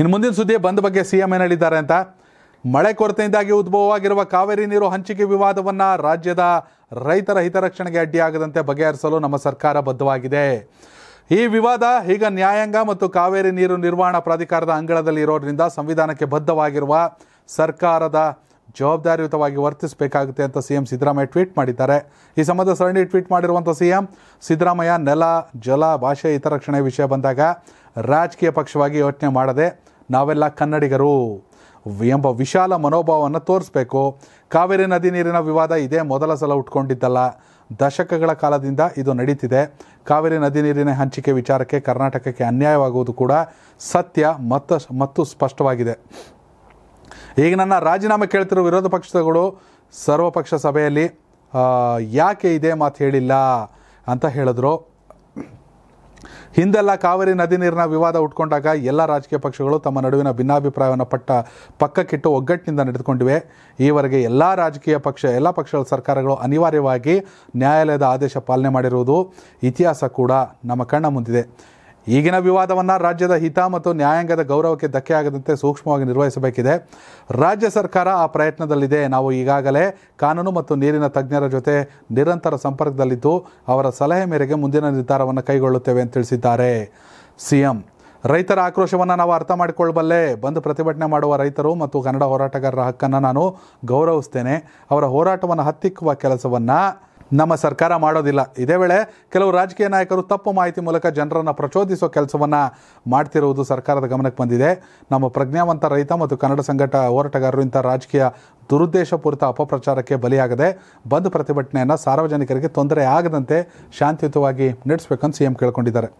ಇನ್ನು ಮುಂದಿನ ಸುದ್ದಿ ಬಂದ್ ಬಗ್ಗೆ ಸಿಎಂ ಏನು ಹೇಳಿದ್ದಾರೆ ಅಂತ ಮಳೆ ಕೊರತೆಯಿಂದಾಗಿ ಉದ್ಭವವಾಗಿರುವ ಕಾವೇರಿ ನೀರು ಹಂಚಿಕೆ ವಿವಾದವನ್ನು ರಾಜ್ಯದ ರೈತರ ಹಿತರಕ್ಷಣೆಗೆ ಅಡ್ಡಿಯಾಗದಂತೆ ಬಗೆಹರಿಸಲು ನಮ್ಮ ಸರ್ಕಾರ ಬದ್ಧವಾಗಿದೆ ಈ ವಿವಾದ ಈಗ ನ್ಯಾಯಾಂಗ ಮತ್ತು ಕಾವೇರಿ ನೀರು ನಿರ್ವಹಣಾ ಪ್ರಾಧಿಕಾರದ ಅಂಗಳದಲ್ಲಿ ಇರೋದ್ರಿಂದ ಸಂವಿಧಾನಕ್ಕೆ ಬದ್ಧವಾಗಿರುವ ಸರ್ಕಾರದ ಜವಾಬ್ದಾರಿಯುತವಾಗಿ ವರ್ತಿಸಬೇಕಾಗುತ್ತೆ ಅಂತ ಸಿಎಂ ಸಿದ್ದರಾಮಯ್ಯ ಟ್ವೀಟ್ ಮಾಡಿದ್ದಾರೆ ಈ ಸಂಬಂಧ ಸರಣಿ ಟ್ವೀಟ್ ಮಾಡಿರುವಂಥ ಸಿಎಂ ಸಿದ್ದರಾಮಯ್ಯ ನೆಲ ಜಲ ಭಾಷೆ ಹಿತರಕ್ಷಣೆ ವಿಷಯ ಬಂದಾಗ ರಾಜಕೀಯ ಪಕ್ಷವಾಗಿ ಯೋಚನೆ ಮಾಡದೆ ನಾವೆಲ್ಲ ಕನ್ನಡಿಗರು ಎಂಬ ವಿಶಾಲ ಮನೋಭಾವವನ್ನು ತೋರಿಸ್ಬೇಕು ಕಾವೇರಿ ನದಿ ನೀರಿನ ವಿವಾದ ಇದೇ ಮೊದಲ ಸಲ ಉಟ್ಕೊಂಡಿದ್ದಲ್ಲ ದಶಕಗಳ ಕಾಲದಿಂದ ಇದು ನಡೀತಿದೆ ಕಾವೇರಿ ನದಿ ನೀರಿನ ಹಂಚಿಕೆ ವಿಚಾರಕ್ಕೆ ಕರ್ನಾಟಕಕ್ಕೆ ಅನ್ಯಾಯವಾಗುವುದು ಕೂಡ ಸತ್ಯ ಮತ್ತ ಮತ್ತು ಸ್ಪಷ್ಟವಾಗಿದೆ ಈಗ ನನ್ನ ರಾಜೀನಾಮೆ ಕೇಳ್ತಿರೋ ವಿರೋಧ ಪಕ್ಷಗಳು ಸರ್ವಪಕ್ಷ ಸಭೆಯಲ್ಲಿ ಯಾಕೆ ಇದೇ ಮಾತು ಹೇಳಿಲ್ಲ ಅಂತ ಹೇಳಿದ್ರು ಹಿಂದೆಲ್ಲ ಕಾವೇರಿ ನದಿ ನೀರಿನ ವಿವಾದ ಉಟ್ಕೊಂಡಾಗ ಎಲ್ಲ ರಾಜಕೀಯ ಪಕ್ಷಗಳು ತಮ್ಮ ನಡುವಿನ ಭಿನ್ನಾಭಿಪ್ರಾಯವನ್ನು ಪಟ್ಟ ಪಕ್ಕಕ್ಕಿಟ್ಟು ಒಗ್ಗಟ್ಟಿನಿಂದ ನಡೆದುಕೊಂಡಿವೆ ಈವರೆಗೆ ಎಲ್ಲ ರಾಜಕೀಯ ಪಕ್ಷ ಎಲ್ಲ ಪಕ್ಷಗಳ ಸರ್ಕಾರಗಳು ಅನಿವಾರ್ಯವಾಗಿ ನ್ಯಾಯಾಲಯದ ಆದೇಶ ಪಾಲನೆ ಮಾಡಿರುವುದು ಇತಿಹಾಸ ಕೂಡ ನಮ್ಮ ಕಣ್ಣ ಮುಂದಿದೆ ಈಗಿನ ವಿವಾದವನ್ನು ರಾಜ್ಯದ ಹಿತ ಮತ್ತು ನ್ಯಾಯಾಂಗದ ಗೌರವಕ್ಕೆ ಧಕ್ಕೆ ಆಗದಂತೆ ಸೂಕ್ಷ್ಮವಾಗಿ ನಿರ್ವಹಿಸಬೇಕಿದೆ ರಾಜ್ಯ ಸರ್ಕಾರ ಆ ಪ್ರಯತ್ನದಲ್ಲಿದೆ ನಾವು ಈಗಾಗಲೇ ಕಾನೂನು ಮತ್ತು ನೀರಿನ ತಜ್ಞರ ಜೊತೆ ನಿರಂತರ ಸಂಪರ್ಕದಲ್ಲಿದ್ದು ಅವರ ಸಲಹೆ ಮೇರೆಗೆ ಮುಂದಿನ ನಿರ್ಧಾರವನ್ನು ಕೈಗೊಳ್ಳುತ್ತೇವೆ ಅಂತ ತಿಳಿಸಿದ್ದಾರೆ ಸಿಎಂ ರೈತರ ಆಕ್ರೋಶವನ್ನು ನಾವು ಅರ್ಥ ಮಾಡಿಕೊಳ್ಳಬಲ್ಲೆ ಬಂದು ಪ್ರತಿಭಟನೆ ಮಾಡುವ ರೈತರು ಮತ್ತು ಕನ್ನಡ ಹೋರಾಟಗಾರರ ಹಕ್ಕನ್ನು ನಾನು ಗೌರವಿಸ್ತೇನೆ ಅವರ ಹೋರಾಟವನ್ನು ಹತ್ತಿಕ್ಕುವ ಕೆಲಸವನ್ನು ನಮ್ಮ ಸರ್ಕಾರ ಮಾಡೋದಿಲ್ಲ ಇದೇ ವೇಳೆ ಕೆಲವು ರಾಜಕೀಯ ನಾಯಕರು ತಪ್ಪು ಮಾಹಿತಿ ಮೂಲಕ ಜನರನ್ನು ಪ್ರಚೋದಿಸುವ ಕೆಲಸವನ್ನು ಮಾಡ್ತಿರುವುದು ಸರ್ಕಾರದ ಗಮನಕ್ಕೆ ಬಂದಿದೆ ನಮ್ಮ ಪ್ರಜ್ಞಾವಂತ ರೈತ ಮತ್ತು ಕನ್ನಡ ಸಂಘಟ ಹೋರಾಟಗಾರರು ಇಂಥ ರಾಜಕೀಯ ದುರುದ್ದೇಶಪೂರಿತ ಅಪಪ್ರಚಾರಕ್ಕೆ ಬಲಿಯಾಗದೆ ಬಂದ್ ಪ್ರತಿಭಟನೆಯನ್ನು ಸಾರ್ವಜನಿಕರಿಗೆ ತೊಂದರೆ ಆಗದಂತೆ ಶಾಂತಿಯುತವಾಗಿ ನಡೆಸಬೇಕಂತ ಎಂ ಕೇಳ್ಕೊಂಡಿದ್ದಾರೆ